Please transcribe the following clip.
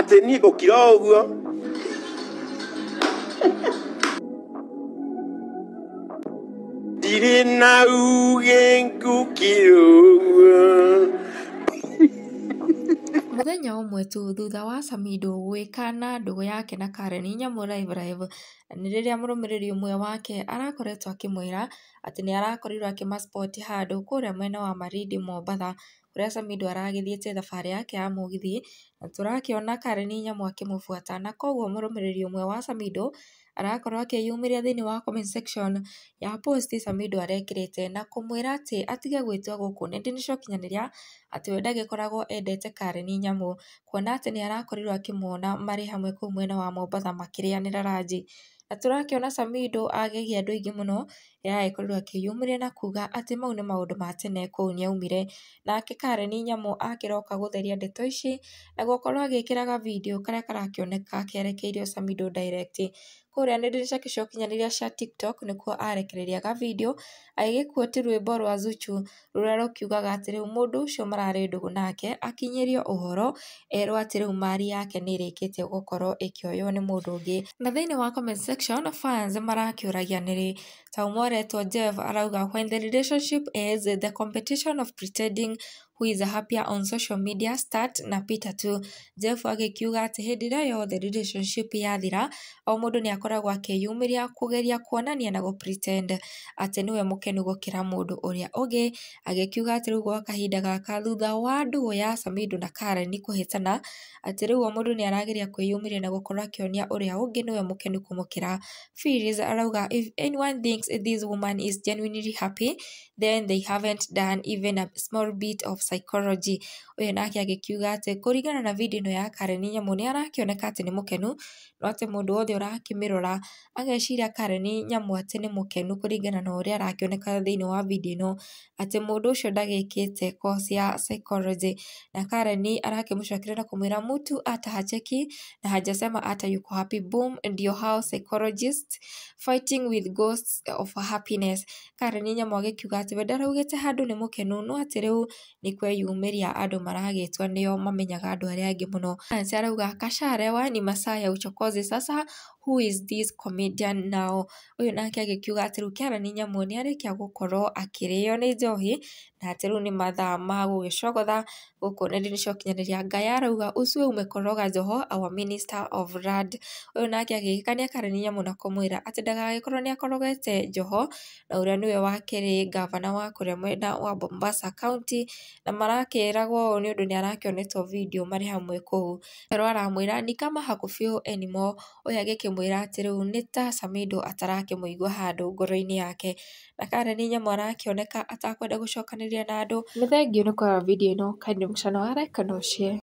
atĩ niĩ ngũkira ũguo ndirĩ na uge ngũkira ũguo mũthenya ũmwe tu thutha wa samido gwĩka na ndũgũ yake na karen nyamũ live live nĩ rĩrĩa mũrũmĩrĩri ũmwe wake arakoretwo akĩmwĩra atĩ nĩ arakorirwo akĩmaspoti handũ kũrĩa mwena wa maridi mombatha ũrĩa Samidoh aragĩthiĩte thabarĩ yake ya mũgithi na tũrakĩona karĩ nĩ nyamũ akĩmũbuata na koguo mũrũmĩrĩri ũmwe wa Samidoh arakorwo akĩyumĩria thĩinĩ wa comment section ya post Samidoh arekĩrĩte na kũmwĩra atĩ atige gwĩtua gũkũ nĩ nĩcokinyanĩria atĩ we ndagĩkoragwo endete Karen Nyamũ kuona atĩ nĩ arakorirwo akĩmuona marĩ hamwe kũu mwena wa Mombatha makĩrĩanĩra ranji. na tũrakĩona Samido agegia andũ aingĩ mũno rĩrĩa agĩkorirwo akĩyumĩria na kuga atĩ mau nĩ maũndũ ma tene kũu nĩ aumire nake Karen Nyamo akĩroka gũtheria ndeto ici na gũkorwo agĩkĩraga video karĩa karakĩoneka kerekeirio Samido direct kũrĩa nenda-inĩ ciake cia ũkinyanĩria cia TikTok nĩkuo arekereria gavideo agĩkuoti rwĩmbo rwa Zuchu rũrĩa rũkiugaga atĩ rĩu mũndũ ũcio mararĩ ndũgũ nake akinyĩrio ũhoro erwo atĩ rĩu mari yake nĩ ĩrĩkĩtie gũkorwo ĩkĩoywo nĩ mũndũ ũngĩ na thĩinĩ wa comment section fans marakĩũragia nĩ rĩ ta ũmwe ũretwo Jeff arauga when the relationship ends the competition of pretending who is happier on social media start na Peter tu Jeff akiuga atĩ hĩndĩ ĩrĩa yothe relationship yathira o mũndũ nĩ akoragwo akĩyumĩria kũgeria kuonania na gũpretend atĩ nĩwe mũkenu gũkĩra mũndũ ũrĩa ũngĩ agĩkiuga atĩ rĩu gwa kahinda gaka thutha wa ndũgũ ya Samido na kare kũhĩtana atĩ ati rugo mũndũ ni arageria kwĩyumĩria na gũkorwo akĩonia ũrĩa ũngĩ nĩwe mũkenu kũmũkĩra Phillies arauga if anyone thinks this woman is genuinely happy then they haven't done even a small bit of psychology uyu nake agikiuga ati kuringana na video ino ya Karen nyamu ni arakioneka ati ni mukenu no ati mundu wothe urakimirora ageciria Karen nyamu ati ni mukenu kuringana na uria arakioneka thiini wa video ino ati mundu ucio ndagikite course ya psychology na Karen arakimucokera na kumwira mutu ata hacheki na hajasema ata yuko happy boom ndio hao psychologist fighting with ghosts of happiness Karen nyamu agikiuga ati we ndaraugite handu ni mukenu no ati riu ni kweyumĩria andũ maragĩtwo nĩo mamenyaga andũ arĩa angĩ mũno. Nancy arauga kasharewa ni masaa ya uchokozi sasa who is this comedian now ũyũ nake agĩkiuga atĩ rĩu kĩarani nyamũ nĩarĩkia gũkorwo akĩrĩo nĩ njohi na atĩ rĩu nĩ mathaa ma gũgĩcogotha gũkũ nenda-inĩ cia ũkinyanĩria Ngai arauga ũcio umekoroga Joho our minister of land ũyũ nake agĩgĩkania Karen Nyamu na kũmwĩra atĩ ndagagĩkorwo nĩakorogete Joho na ũrĩa nĩwe wa kerĩ ngavana wa kũrĩa mwena wa Mombasa County na marakĩragwo ũũ nĩũndũ nĩarakĩonetwo video marĩ hamwe kũu. Taro aramwĩra "ni kama hakufeel anymore" ũyũ agĩkĩmwĩra atĩrĩu nĩ ta Samido atarakĩmũigua handũ ngoro-inĩ yake. Na Karen Nyamu arakĩoneka atakwenda gũcokanĩrĩria na andũ. Nĩ thengiũ nĩ kwa video ĩno. Kariũki wa wareka na ũcere.